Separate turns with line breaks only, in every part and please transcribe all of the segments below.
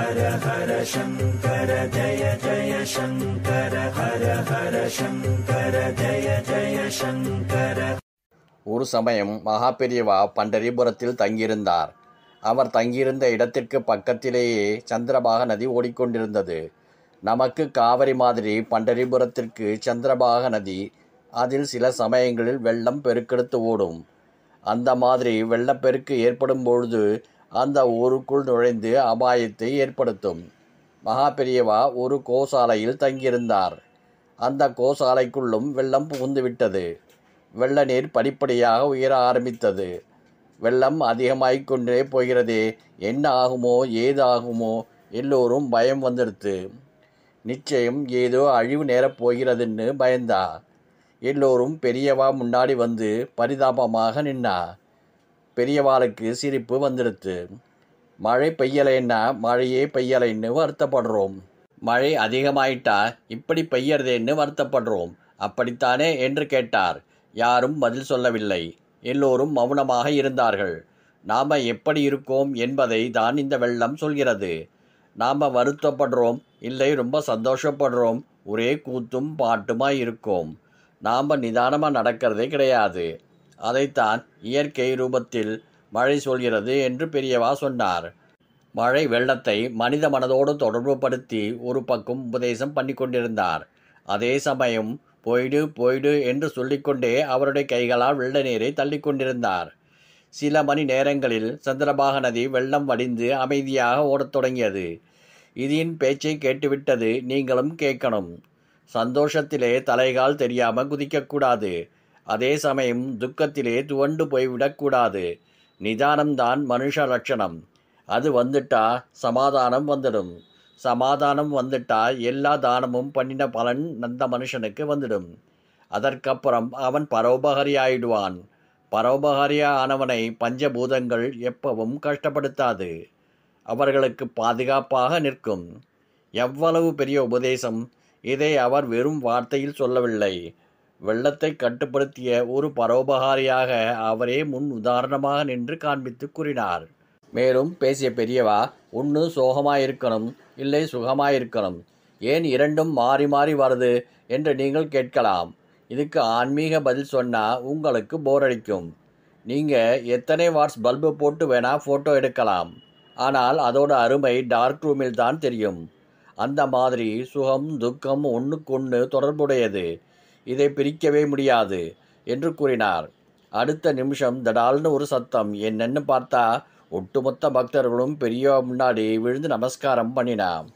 ஒரு சமயம் மகாபெரியவா பண்டரிபுரத்தில் தங்கியிருந்தார் அவர் தங்கியிருந்த இடத்திற்கு பக்கத்திலேயே சந்திரபாக நதி ஓடிக்கொண்டிருந்தது நமக்கு காவிரி மாதிரி பண்டரிபுரத்திற்கு சந்திரபாக நதி அதில் சில சமயங்களில் வெள்ளம் பெருக்கெடுத்து ஓடும் அந்த மாதிரி வெள்ளப்பெருக்கு ஏற்படும் பொழுது அந்த ஊருக்குள் நுழைந்து அபாயத்தை ஏற்படுத்தும் மகா பெரியவா ஒரு கோசாலையில் தங்கியிருந்தார் அந்த கோசாலைக்குள்ளும் வெள்ளம் புகுந்துவிட்டது வெள்ள நீர் படிப்படியாக உயர ஆரம்பித்தது வெள்ளம் அதிகமாகிக் கொண்டே போகிறதே என்ன ஆகுமோ ஏதாகுமோ எல்லோரும் பயம் வந்துடுத்து நிச்சயம் ஏதோ அழிவு நேரப் போகிறதுன்னு பயந்தா எல்லோரும் பெரியவா முன்னாடி வந்து பரிதாபமாக நின்னா பெரியவாளுக்கு சிரிப்பு வந்துடுத்து மழை பெய்யலைன்னா மழையே பெய்யலைன்னு வருத்தப்படுறோம் மழை அதிகமாயிட்டா இப்படி பெய்யறதேன்னு வருத்தப்படுறோம் அப்படித்தானே என்று கேட்டார் யாரும் பதில் சொல்லவில்லை எல்லோரும் மௌனமாக இருந்தார்கள் நாம் எப்படி இருக்கோம் என்பதை தான் இந்த வெள்ளம் சொல்கிறது நாம் வருத்தப்படுறோம் இல்லை ரொம்ப சந்தோஷப்படுறோம் ஒரே கூத்தும் பாட்டுமாக இருக்கோம் நாம் நிதானமாக நடக்கிறதே கிடையாது அதைத்தான் இயற்கை ரூபத்தில் மழை சொல்கிறது என்று பெரியவா சொன்னார் மழை வெள்ளத்தை மனித மனதோடு தொடர்புபடுத்தி ஒரு பக்கம் உபதேசம் பண்ணி கொண்டிருந்தார் அதே சமயம் போயிடு போயிடு என்று சொல்லிக்கொண்டே அவருடைய கைகளால் வெள்ள நீரை தள்ளிக்கொண்டிருந்தார் சில மணி நேரங்களில் சந்திரபாக நதி வெள்ளம் வடிந்து அமைதியாக ஓடத் தொடங்கியது இதின் பேச்சை கேட்டுவிட்டது நீங்களும் கேட்கணும் சந்தோஷத்திலே தலைகால் தெரியாமல் குதிக்கக்கூடாது அதே சமயம் துக்கத்திலே துவண்டு போய்விடக்கூடாது நிதானம்தான் மனுஷ லட்சணம் அது வந்துட்டா சமாதானம் வந்துடும் சமாதானம் வந்துட்டா எல்லா தானமும் பண்ணின பலன் அந்த மனுஷனுக்கு வந்துடும் அதற்கப்புறம் அவன் பரோபகாரி ஆயிடுவான் பரோபகாரியா ஆனவனை பஞ்சபூதங்கள் எப்பவும் கஷ்டப்படுத்தாது அவர்களுக்கு பாதுகாப்பாக நிற்கும் எவ்வளவு பெரிய உபதேசம் இதை அவர் வெறும் வார்த்தையில் சொல்லவில்லை வெள்ளத்தை கட்டுப்படுத்திய ஒரு பரோபகாரியாக அவரே முன் உதாரணமாக நின்று காண்பித்து கூறினார் மேலும் பேசிய பெரியவா ஒன்று சோகமாயிருக்கணும் இல்லை சுகமாயிருக்கணும் ஏன் இரண்டும் மாறி மாறி வருது என்று நீங்கள் கேட்கலாம் இதுக்கு ஆன்மீக பதில் சொன்னால் உங்களுக்கு போர் அடிக்கும் நீங்கள் எத்தனை வாட்ஸ் பல்பு போட்டு வேணால் ஃபோட்டோ எடுக்கலாம் ஆனால் அதோட அருமை டார்க் ரூமில் தான் தெரியும் அந்த மாதிரி சுகம் துக்கம் ஒன்றுக்கொன்று தொடர்புடையது இதை பிரிக்கவே முடியாது என்று கூறினார் அடுத்த நிமிஷம் தடால்னு ஒரு சத்தம் என்னென்னு பார்த்தா ஒட்டுமொத்த பக்தர்களும் பெரிய முன்னாடி விழுந்து நமஸ்காரம் பண்ணினான்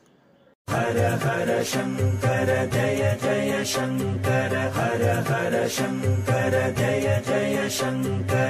ஹர ஹர சங்கர ஜய ஜய சங்கர ஹர ஹர சங்கர ஜய ஜய சங்கர